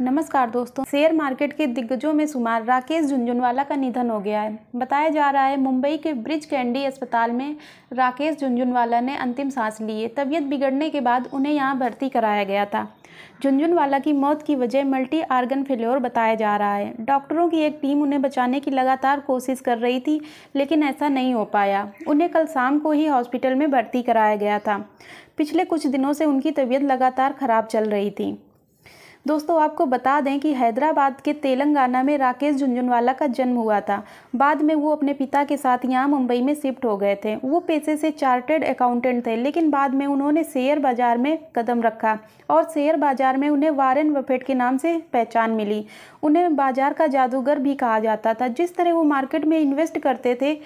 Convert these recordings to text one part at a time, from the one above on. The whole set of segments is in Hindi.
नमस्कार दोस्तों शेयर मार्केट के दिग्गजों में शुमार राकेश झुंझुनवाला का निधन हो गया है बताया जा रहा है मुंबई के ब्रिज कैंडी अस्पताल में राकेश झुंझुनवाला ने अंतिम सांस लिए तबीयत बिगड़ने के बाद उन्हें यहां भर्ती कराया गया था झुंझुनवाला की मौत की वजह मल्टी आर्गन फेल्योर बताया जा रहा है डॉक्टरों की एक टीम उन्हें बचाने की लगातार कोशिश कर रही थी लेकिन ऐसा नहीं हो पाया उन्हें कल शाम को ही हॉस्पिटल में भर्ती कराया गया था पिछले कुछ दिनों से उनकी तबीयत लगातार ख़राब चल रही थी दोस्तों आपको बता दें कि हैदराबाद के तेलंगाना में राकेश झुंझुनवाला का जन्म हुआ था बाद में वो अपने पिता के साथ यहाँ मुंबई में शिफ्ट हो गए थे वो पैसे से चार्टेड अकाउंटेंट थे लेकिन बाद में उन्होंने शेयर बाज़ार में कदम रखा और शेयर बाज़ार में उन्हें वारेन बफेट के नाम से पहचान मिली उन्हें बाज़ार का जादूगर भी कहा जाता था जिस तरह वो मार्केट में इन्वेस्ट करते थे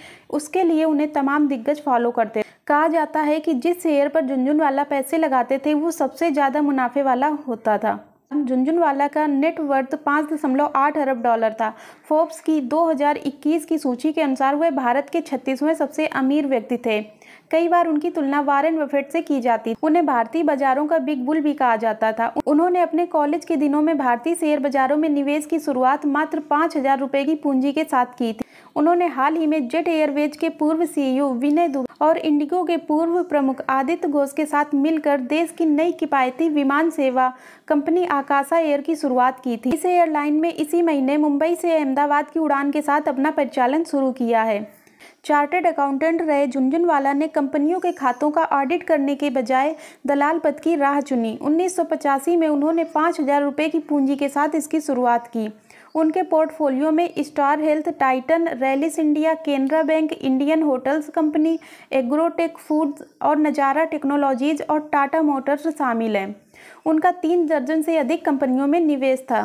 उसके लिए उन्हें तमाम दिग्गज फॉलो करते कहा जाता है कि जिस शेयर पर झुंझुनवाला पैसे लगाते थे वो सबसे ज़्यादा मुनाफे वाला होता था झुंझुनवाला का नेट वर्थ पाँच दशमलव आठ अरब डॉलर था फोर्ब्स की 2021 की सूची के अनुसार वे भारत के छत्तीसवें सबसे अमीर व्यक्ति थे कई बार उनकी तुलना वारेन बफेट से की जाती उन्हें भारतीय बाजारों का बिग बुल भी कहा जाता था उन्होंने अपने कॉलेज के दिनों में भारतीय शेयर बाजारों में निवेश की शुरुआत मात्र पाँच हजार की पूंजी के साथ की थी उन्होंने हाल ही में जेट एयरवेज के पूर्व सीईओ विनय और इंडिगो के पूर्व प्रमुख आदित्य घोष के साथ मिलकर देश की नई किफ़ायती विमान सेवा कंपनी आकाशा एयर की शुरुआत की थी इस एयरलाइन में इसी महीने मुंबई से अहमदाबाद की उड़ान के साथ अपना परिचालन शुरू किया है चार्टर्ड अकाउंटेंट रहे झुंझुनवाला ने कंपनियों के खातों का ऑडिट करने के बजाय दलाल पद की राह चुनी उन्नीस में उन्होंने पाँच हज़ार रुपये की पूंजी के साथ इसकी शुरुआत की उनके पोर्टफोलियो में Star Health Titan Rallis India Canara Bank Indian Hotels Company Agrotech Foods और नज़ारा टेक्नोलॉजीज़ और टाटा मोटर्स शामिल हैं उनका तीन दर्जन से अधिक कंपनियों में निवेश था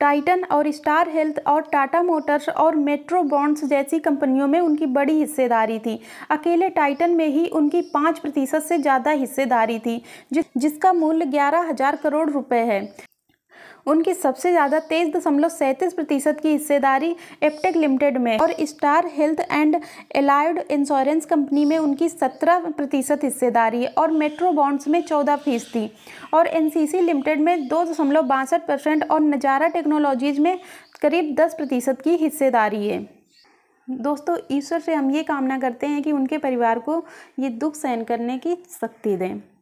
टाइटन और स्टार हेल्थ और टाटा मोटर्स और मेट्रो बॉन्ड्स जैसी कंपनियों में उनकी बड़ी हिस्सेदारी थी अकेले टाइटन में ही उनकी पाँच प्रतिशत से ज़्यादा हिस्सेदारी थी जिस जिसका मूल्य ग्यारह हजार करोड़ रुपए है उनकी सबसे ज़्यादा तेईस दशमलव सैंतीस प्रतिशत की हिस्सेदारी एपटेक लिमिटेड में और Star Health and Allied Insurance Company में उनकी सत्रह प्रतिशत हिस्सेदारी है और मेट्रो बॉन्ड्स में चौदह फीसदी और एनसीसी लिमिटेड में दो दशमलव बासठ परसेंट और नज़ारा टेक्नोलॉजीज़ में करीब दस प्रतिशत की हिस्सेदारी है दोस्तों ईश्वर से हम ये कामना करते हैं कि उनके परिवार को ये दुख सहन करने की शक्ति दें